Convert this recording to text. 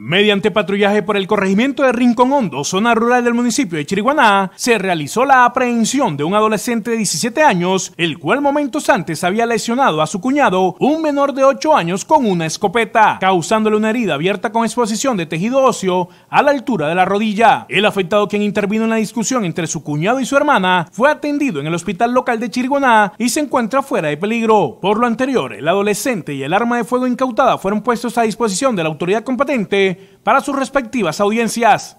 Mediante patrullaje por el corregimiento de Rincón Hondo, zona rural del municipio de Chiriguaná, se realizó la aprehensión de un adolescente de 17 años, el cual momentos antes había lesionado a su cuñado, un menor de 8 años, con una escopeta, causándole una herida abierta con exposición de tejido óseo a la altura de la rodilla. El afectado, quien intervino en la discusión entre su cuñado y su hermana, fue atendido en el hospital local de Chiriguaná y se encuentra fuera de peligro. Por lo anterior, el adolescente y el arma de fuego incautada fueron puestos a disposición de la autoridad competente para sus respectivas audiencias.